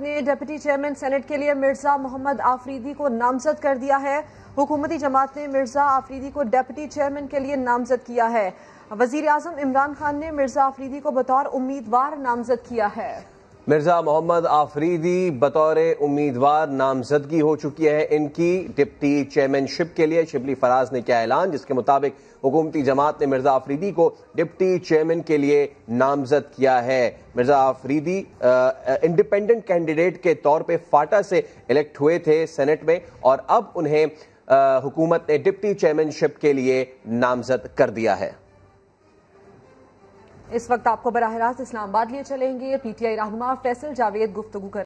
ने deputy chairman senate के लिए मिर्जा मोहम्मद आफरीदी को नामजद कर दिया है हुकूमती जमात ने मिर्जा आफरीदी को डेप्टी चेयरमैन के लिए नामजद किया है वजीर अजम इमरान खान ने मिर्जा आफरीदी को बतौर उम्मीदवार नामजद किया है मिर्ज़ा मोहम्मद आफरीदी बतौर उम्मीदवार नामजदगी हो चुकी है इनकी डिप्टी चेयरमैनशिप के लिए शिबली फराज ने क्या ऐलान जिसके मुताबिक हुकूमती जमात ने मिर्ज़ा आफरीदी को डिप्टी चेयरमैन के लिए नामजद किया है मिर्ज़ा आफरीदी इंडिपेंडेंट कैंडिडेट के तौर पर फाटा से इलेक्ट हुए थे सेनेट में और अब उन्हें हुकूमत ने डिप्टी चेयरमैनशिप के लिए नामजद कर दिया है इस वक्त आपको बरह रास्त इस्लामाबाद लिए चलेंगे पीटीआई रहनुमा फैसल जावेद गुफ्तु कर